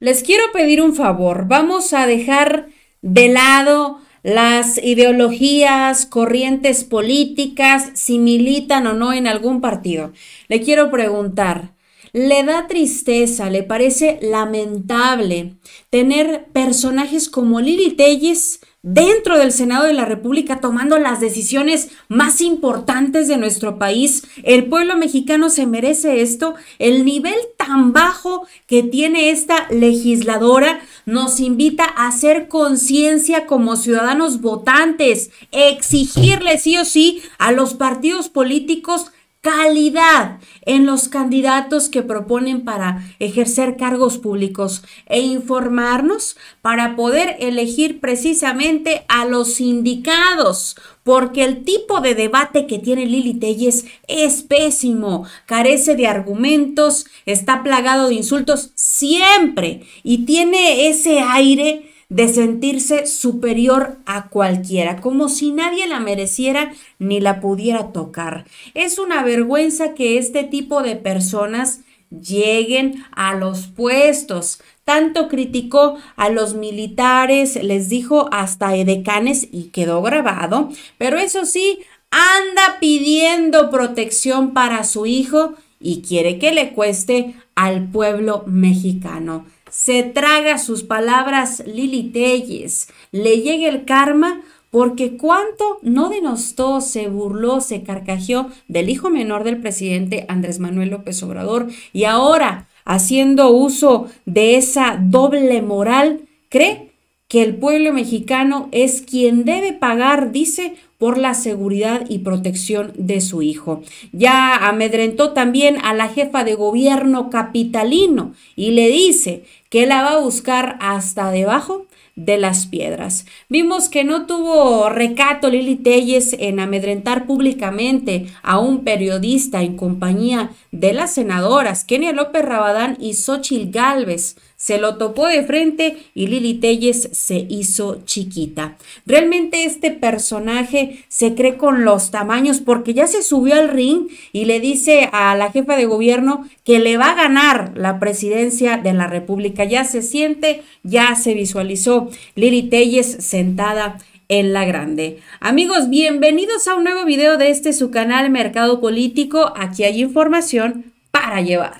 Les quiero pedir un favor. Vamos a dejar de lado las ideologías, corrientes políticas, si militan o no en algún partido. Le quiero preguntar, le da tristeza, le parece lamentable tener personajes como Lili Telles dentro del Senado de la República tomando las decisiones más importantes de nuestro país. El pueblo mexicano se merece esto. El nivel tan bajo que tiene esta legisladora nos invita a hacer conciencia como ciudadanos votantes, exigirle sí o sí a los partidos políticos calidad en los candidatos que proponen para ejercer cargos públicos e informarnos para poder elegir precisamente a los indicados, porque el tipo de debate que tiene Lili Telles es pésimo, carece de argumentos, está plagado de insultos siempre y tiene ese aire de sentirse superior a cualquiera, como si nadie la mereciera ni la pudiera tocar. Es una vergüenza que este tipo de personas lleguen a los puestos. Tanto criticó a los militares, les dijo hasta edecanes y quedó grabado, pero eso sí, anda pidiendo protección para su hijo y quiere que le cueste al pueblo mexicano se traga sus palabras Lili Telles, le llega el karma porque cuánto no denostó, se burló, se carcajeó del hijo menor del presidente Andrés Manuel López Obrador y ahora, haciendo uso de esa doble moral, cree que el pueblo mexicano es quien debe pagar, dice, por la seguridad y protección de su hijo. Ya amedrentó también a la jefa de gobierno capitalino y le dice que la va a buscar hasta debajo de las piedras. Vimos que no tuvo recato Lili Telles en amedrentar públicamente a un periodista en compañía de las senadoras Kenia López Rabadán y Xochil Gálvez se lo topó de frente y Lili Telles se hizo chiquita. Realmente este personaje se cree con los tamaños porque ya se subió al ring y le dice a la jefa de gobierno que le va a ganar la presidencia de la República. Ya se siente, ya se visualizó Lili Telles sentada en la grande. Amigos, bienvenidos a un nuevo video de este su canal Mercado Político. Aquí hay información para llevar.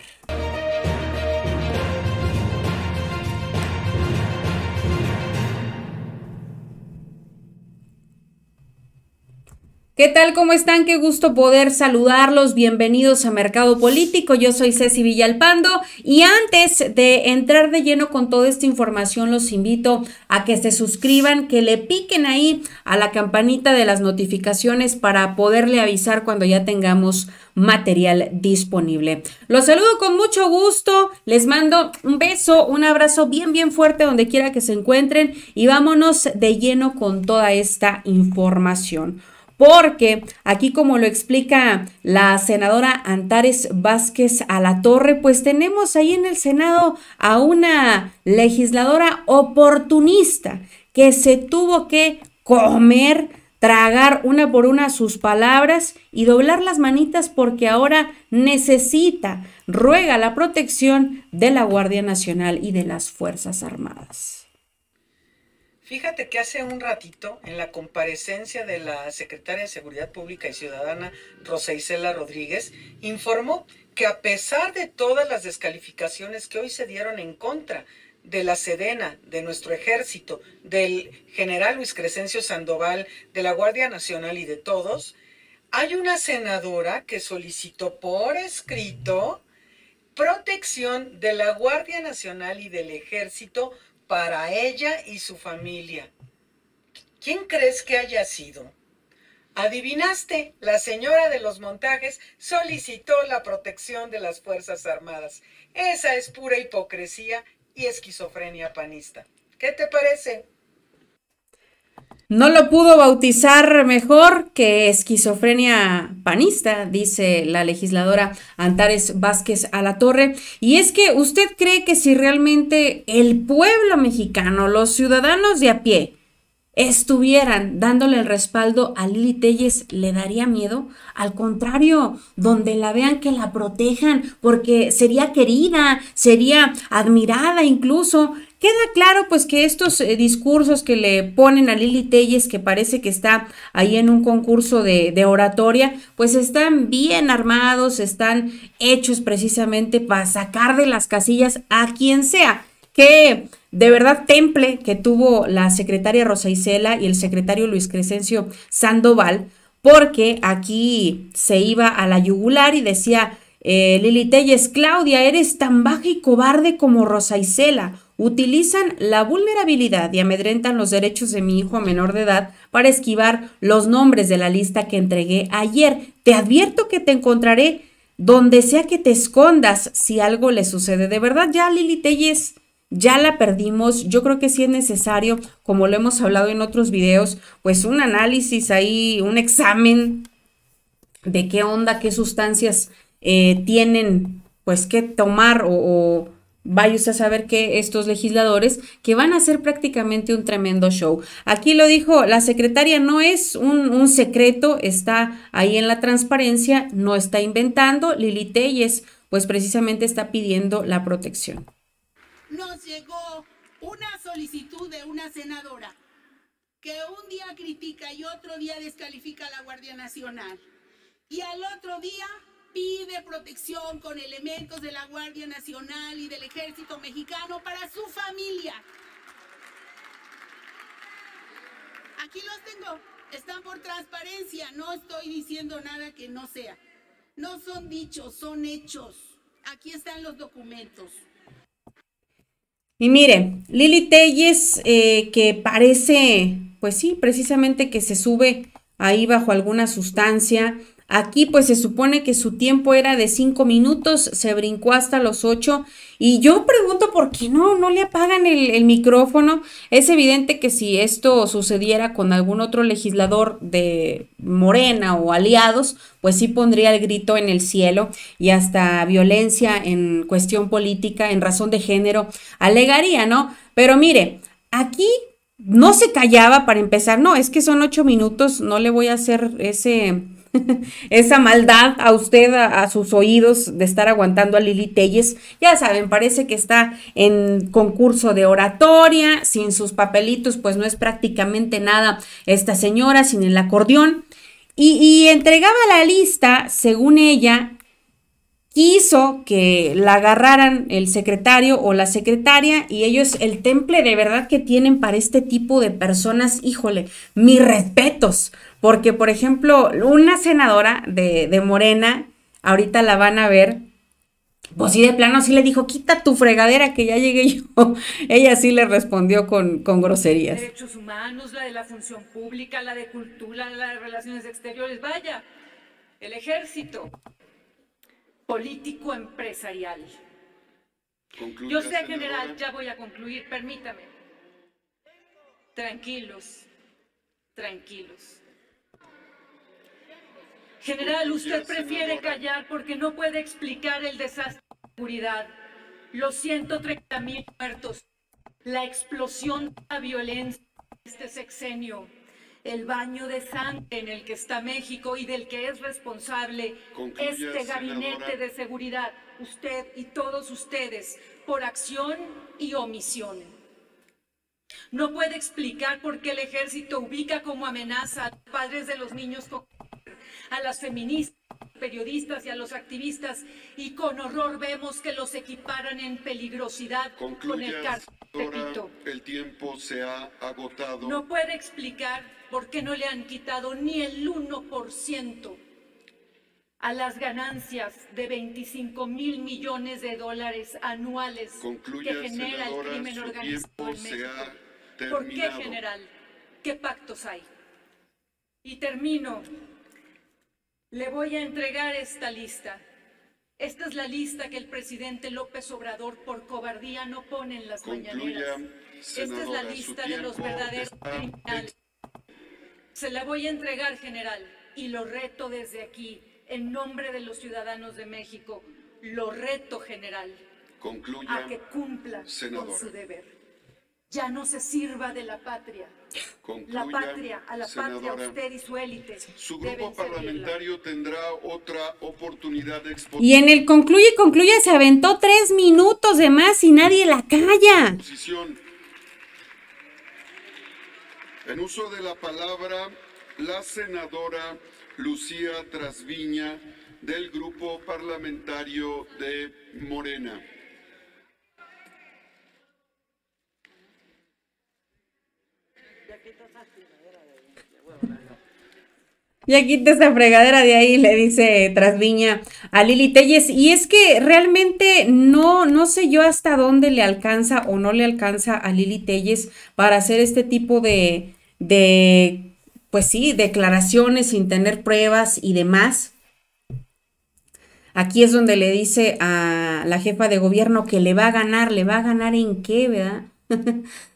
¿Qué tal? ¿Cómo están? Qué gusto poder saludarlos. Bienvenidos a Mercado Político. Yo soy Ceci Villalpando y antes de entrar de lleno con toda esta información, los invito a que se suscriban, que le piquen ahí a la campanita de las notificaciones para poderle avisar cuando ya tengamos material disponible. Los saludo con mucho gusto, les mando un beso, un abrazo bien, bien fuerte donde quiera que se encuentren y vámonos de lleno con toda esta información porque aquí como lo explica la senadora Antares Vázquez a la Torre, pues tenemos ahí en el Senado a una legisladora oportunista que se tuvo que comer, tragar una por una sus palabras y doblar las manitas porque ahora necesita, ruega la protección de la Guardia Nacional y de las Fuerzas Armadas. Fíjate que hace un ratito, en la comparecencia de la secretaria de Seguridad Pública y Ciudadana, Rosa Isela Rodríguez, informó que a pesar de todas las descalificaciones que hoy se dieron en contra de la Sedena, de nuestro ejército, del general Luis Crescencio Sandoval, de la Guardia Nacional y de todos, hay una senadora que solicitó por escrito protección de la Guardia Nacional y del Ejército para ella y su familia. ¿Quién crees que haya sido? Adivinaste, la señora de los montajes solicitó la protección de las Fuerzas Armadas. Esa es pura hipocresía y esquizofrenia panista. ¿Qué te parece? No lo pudo bautizar mejor que esquizofrenia panista, dice la legisladora Antares Vázquez a la Torre. Y es que usted cree que si realmente el pueblo mexicano, los ciudadanos de a pie, estuvieran dándole el respaldo a Lili Telles, ¿le daría miedo? Al contrario, donde la vean que la protejan, porque sería querida, sería admirada incluso. Queda claro pues que estos eh, discursos que le ponen a Lili Telles, que parece que está ahí en un concurso de, oratoria, pues están bien armados, están hechos precisamente para sacar de las casillas a quien sea. Que de verdad temple que tuvo la secretaria Rosa Isela y el secretario Luis Crescencio Sandoval, porque aquí se iba a la yugular y decía eh, Lili Telles, Claudia, eres tan baja y cobarde como Rosa Isela utilizan la vulnerabilidad y amedrentan los derechos de mi hijo menor de edad para esquivar los nombres de la lista que entregué ayer. Te advierto que te encontraré donde sea que te escondas si algo le sucede. De verdad, ya Lili Telles, ya la perdimos. Yo creo que sí es necesario, como lo hemos hablado en otros videos, pues un análisis ahí, un examen de qué onda, qué sustancias eh, tienen, pues que tomar o Vaya a saber que estos legisladores que van a hacer prácticamente un tremendo show. Aquí lo dijo la secretaria, no es un, un secreto, está ahí en la transparencia, no está inventando. Lili Telles, pues precisamente está pidiendo la protección. Nos llegó una solicitud de una senadora que un día critica y otro día descalifica a la Guardia Nacional y al otro día pide protección con elementos de la Guardia Nacional y del Ejército Mexicano para su familia. Aquí los tengo. Están por transparencia. No estoy diciendo nada que no sea. No son dichos, son hechos. Aquí están los documentos. Y mire, Lili Telles, eh, que parece, pues sí, precisamente que se sube ahí bajo alguna sustancia Aquí pues se supone que su tiempo era de cinco minutos, se brincó hasta los 8 y yo pregunto por qué no, no le apagan el, micrófono. Es evidente que si esto sucediera con algún otro legislador de Morena o aliados, pues sí pondría el grito en el cielo y hasta violencia en cuestión política, en razón de género, alegaría, ¿no? Pero mire, aquí no se callaba para empezar, no, es que son ocho minutos, no le voy a hacer ese esa maldad a usted, a, sus oídos de estar aguantando a Lili Telles. Ya saben, parece que está en concurso de oratoria, sin sus papelitos, pues no es prácticamente nada esta señora, sin el acordeón. Y, y entregaba la lista, según ella, quiso que la agarraran el secretario o la secretaria y ellos el temple de verdad que tienen para este tipo de personas, híjole, mis respetos, porque, por ejemplo, una senadora de, de Morena, ahorita la van a ver, pues sí, de plano sí le dijo, quita tu fregadera que ya llegué yo. Ella sí le respondió con, con groserías. Derechos humanos, la de la función pública, la de cultura, la de relaciones exteriores, vaya, el ejército político empresarial. Yo sé, general, ya voy a concluir, permítame. Tranquilos, tranquilos. General, usted prefiere callar porque no puede explicar el desastre de seguridad, los 130 mil muertos, la explosión de la violencia de este sexenio, el baño de sangre en el que está México y del que es responsable este gabinete de seguridad, usted y todos ustedes, por acción y omisión. No puede explicar por qué el ejército ubica como amenaza a los padres de los niños con a las feministas periodistas y a los activistas y con horror vemos que los equiparan en peligrosidad con el cartel El tiempo se ha agotado. No puede explicar por qué no le han quitado ni el 1% a las ganancias de 25 mil millones de dólares anuales que genera el crimen organizado ¿Por qué, general? ¿Qué pactos hay? Y termino le voy a entregar esta lista. Esta es la lista que el presidente López Obrador por cobardía no pone en las mañaneras. Esta es la lista de los verdaderos criminales. Se la voy a entregar, general, y lo reto desde aquí, en nombre de los ciudadanos de México, lo reto, general, a que cumpla con su deber ya no se sirva de la patria. la patria, a la patria usted y su élite. Su grupo parlamentario tendrá otra oportunidad de exponer. Y en el concluye, concluye, se aventó tres minutos de más y nadie la calla. En uso de la palabra, la senadora Lucía Trasviña del grupo parlamentario de Morena. Ya quita esa fregadera de ahí, le dice Trasviña a Lili Telles. Y es que realmente no, no sé yo hasta dónde le alcanza o no le alcanza a Lili Telles para hacer este tipo de, de, pues sí, declaraciones sin tener pruebas y demás. Aquí es donde le dice a la jefa de gobierno que le va a ganar, le va a ganar en qué, ¿verdad?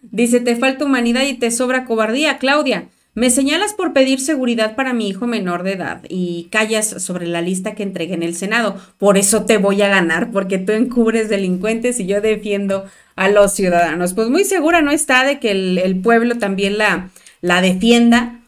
Dice, te falta humanidad y te sobra cobardía, Claudia. Me señalas por pedir seguridad para mi hijo menor de edad y callas sobre la lista que entregué en el Senado. Por eso te voy a ganar, porque tú encubres delincuentes y yo defiendo a los ciudadanos. Pues muy segura no está de que el, pueblo también la, la, defienda.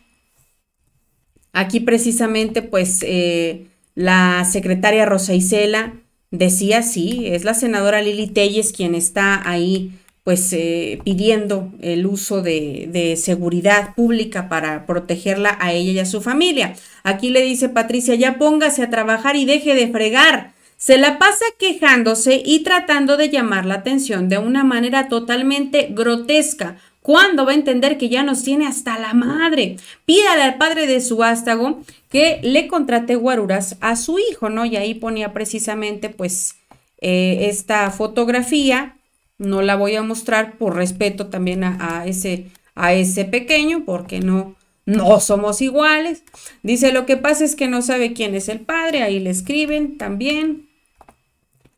Aquí precisamente, pues, eh, la secretaria Rosa Isela decía, sí, es la senadora Lili Telles quien está ahí pues eh, pidiendo el uso de, de, seguridad pública para protegerla a ella y a su familia. Aquí le dice Patricia, ya póngase a trabajar y deje de fregar. Se la pasa quejándose y tratando de llamar la atención de una manera totalmente grotesca. ¿Cuándo va a entender que ya nos tiene hasta la madre? Pídale al padre de su vástago que le contrate guaruras a su hijo, ¿no? Y ahí ponía precisamente pues eh, esta fotografía no la voy a mostrar por respeto también a, ese, a ese pequeño, porque no, no somos iguales. Dice, lo que pasa es que no sabe quién es el padre, ahí le escriben también.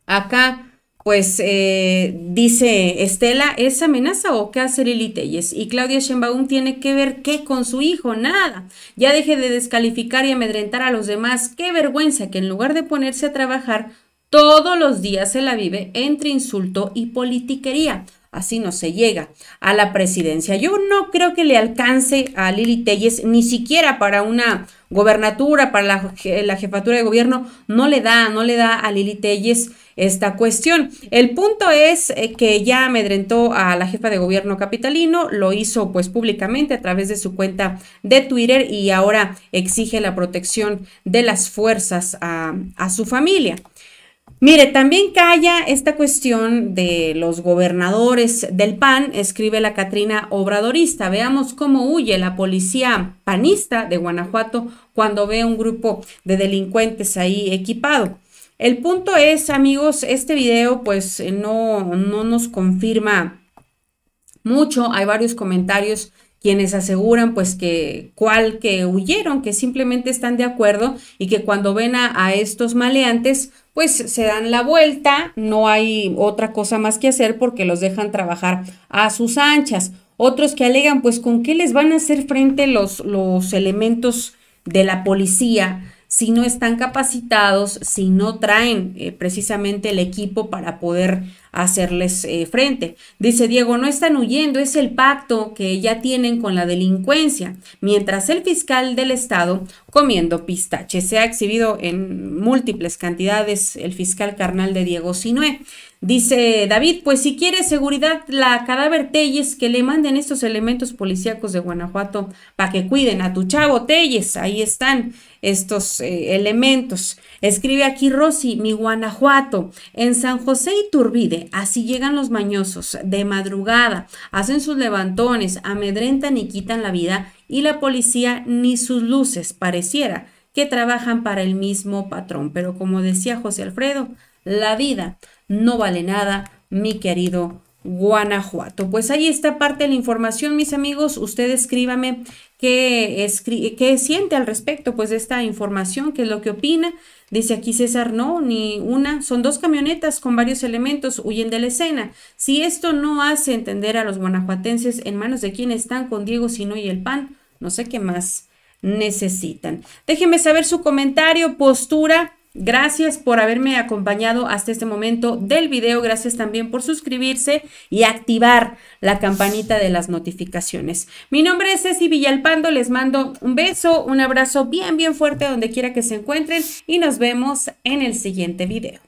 Acá, pues, eh, dice Estela, ¿es amenaza o qué hace Lili Y Claudia Sheinbaum tiene que ver qué con su hijo, nada. Ya deje de descalificar y amedrentar a los demás. Qué vergüenza que en lugar de ponerse a trabajar, todos los días se la vive entre insulto y politiquería. Así no se llega a la presidencia. Yo no creo que le alcance a Lili Telles ni siquiera para una gobernatura, para la, jefatura de gobierno. No le da, no le da a Lili Telles esta cuestión. El punto es eh, que ya amedrentó a la jefa de gobierno capitalino, lo hizo pues públicamente a través de su cuenta de Twitter y ahora exige la protección de las fuerzas a su familia. Mire, también calla esta cuestión de los gobernadores del PAN, escribe la Catrina Obradorista. Veamos cómo huye la policía panista de Guanajuato cuando ve un grupo de delincuentes ahí equipado. El punto es, amigos, este video pues no, no nos confirma mucho. Hay varios comentarios quienes aseguran pues que cual que huyeron, que simplemente están de acuerdo y que cuando ven a, estos maleantes pues se dan la vuelta, no hay otra cosa más que hacer porque los dejan trabajar a sus anchas. Otros que alegan pues con qué les van a hacer frente los, los elementos de la policía si no están capacitados, si no traen eh, precisamente el equipo para poder hacerles eh, frente. Dice Diego, no están huyendo, es el pacto que ya tienen con la delincuencia, mientras el fiscal del Estado comiendo pistache. Se ha exhibido en múltiples cantidades el fiscal carnal de Diego Sinué. Dice David, pues si quiere seguridad, la cadáver Telles, que le manden estos elementos policíacos de Guanajuato para que cuiden a tu chavo Telles, ahí están estos eh, elementos. Escribe aquí Rosy, mi Guanajuato, en San José y Turbide, así llegan los mañosos, de madrugada, hacen sus levantones, amedrentan y quitan la vida, y la policía ni sus luces, pareciera que trabajan para el mismo patrón. Pero como decía José Alfredo, la vida no vale nada, mi querido Guanajuato. Pues ahí está parte de la información, mis amigos. Usted escríbame qué, qué siente al respecto pues, de esta información, qué es lo que opina. Dice aquí César, no, ni una, son dos camionetas con varios elementos, huyen de la escena. Si esto no hace entender a los guanajuatenses en manos de quién están con Diego Sino y el PAN, no sé qué más necesitan. Déjenme saber su comentario, postura Gracias por haberme acompañado hasta este momento del video. Gracias también por suscribirse y activar la campanita de las notificaciones. Mi nombre es Ceci Villalpando. Les mando un beso, un abrazo bien, bien fuerte donde quiera que se encuentren y nos vemos en el siguiente video.